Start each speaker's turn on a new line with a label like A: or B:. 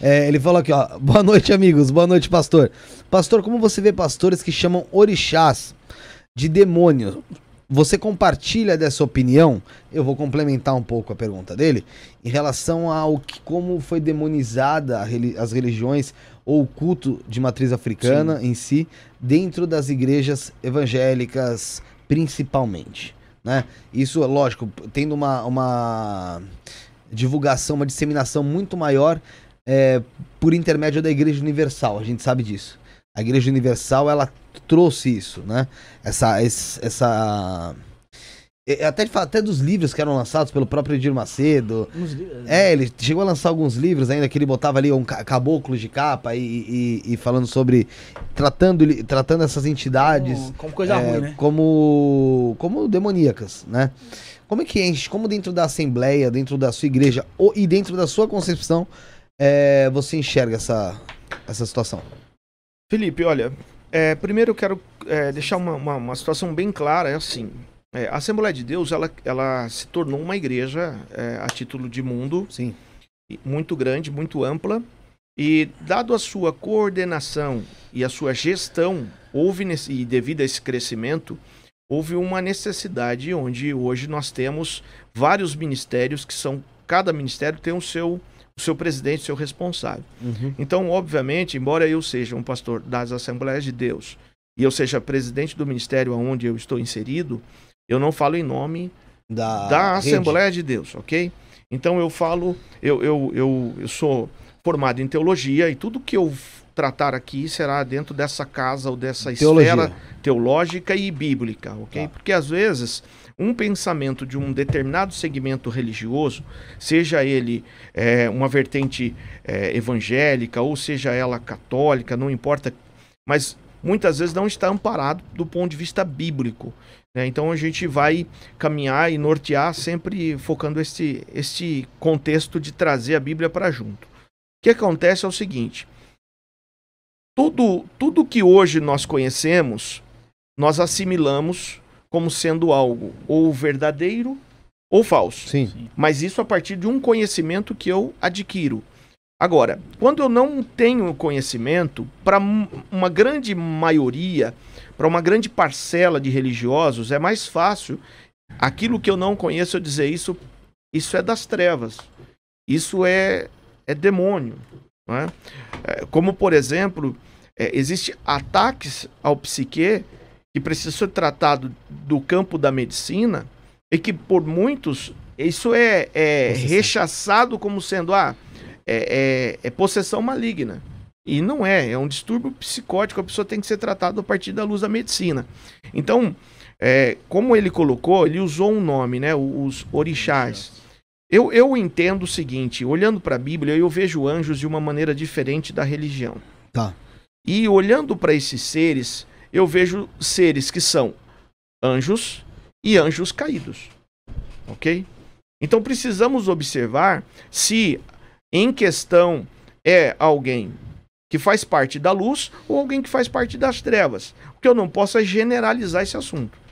A: É, ele falou aqui, ó. Boa noite, amigos. Boa noite, pastor. Pastor, como você vê pastores que chamam orixás de demônios? Você compartilha dessa opinião? Eu vou complementar um pouco a pergunta dele em relação ao que, como foi demonizada as religiões ou o culto de matriz africana Sim. em si dentro das igrejas evangélicas, principalmente. Né? Isso, lógico, tendo uma, uma divulgação, uma disseminação muito maior é, por intermédio da Igreja Universal, a gente sabe disso. A Igreja Universal, ela trouxe isso, né? Essa. essa até, até dos livros que eram lançados pelo próprio Edir Macedo. Né? É, ele chegou a lançar alguns livros ainda que ele botava ali um caboclo de capa e, e, e falando sobre. tratando, tratando essas entidades. Como, como coisa é, ruim, né? Como, como demoníacas, né? Como é que enche? Como dentro da Assembleia, dentro da sua igreja ou, e dentro da sua concepção, é, você enxerga essa, essa situação?
B: Felipe, olha, é, primeiro eu quero é, deixar uma, uma, uma, situação bem clara, é assim, é, a Assembleia de Deus, ela, ela se tornou uma igreja é, a título de mundo, Sim. muito grande, muito ampla, e dado a sua coordenação e a sua gestão, houve nesse, e devido a esse crescimento, houve uma necessidade onde hoje nós temos vários ministérios que são, cada ministério tem o seu o seu presidente, o seu responsável. Uhum. Então, obviamente, embora eu seja um pastor das Assembleias de Deus e eu seja presidente do ministério onde eu estou inserido, eu não falo em nome
A: da, da Assembleia
B: de Deus, ok? Então eu falo, eu, eu, eu, eu sou formado em teologia e tudo que eu tratar aqui será dentro dessa casa ou dessa Teologia. esfera teológica e bíblica, ok? Tá. Porque às vezes um pensamento de um determinado segmento religioso, seja ele é, uma vertente é, evangélica ou seja ela católica, não importa, mas muitas vezes não está amparado do ponto de vista bíblico. Né? Então a gente vai caminhar e nortear sempre focando este, este contexto de trazer a Bíblia para junto. O que acontece é o seguinte: tudo, tudo que hoje nós conhecemos, nós assimilamos como sendo algo ou verdadeiro ou falso. Sim. Mas isso a partir de um conhecimento que eu adquiro. Agora, quando eu não tenho conhecimento, para uma grande maioria, para uma grande parcela de religiosos, é mais fácil aquilo que eu não conheço eu dizer isso, isso é das trevas. Isso é é demônio. Né? Como, por exemplo, é, existem ataques ao psique que precisam ser tratados do campo da medicina e que, por muitos, isso é, é rechaçado como sendo ah, é, é, é, possessão maligna. E não é, é um distúrbio psicótico, a pessoa tem que ser tratada a partir da luz da medicina. Então, é, como ele colocou, ele usou um nome, né? Os orixás. Eu, eu entendo o seguinte, olhando para a Bíblia, eu vejo anjos de uma maneira diferente da religião. Tá. E olhando para esses seres, eu vejo seres que são anjos e anjos caídos. OK? Então precisamos observar se em questão é alguém que faz parte da luz ou alguém que faz parte das trevas. porque eu não posso generalizar esse assunto.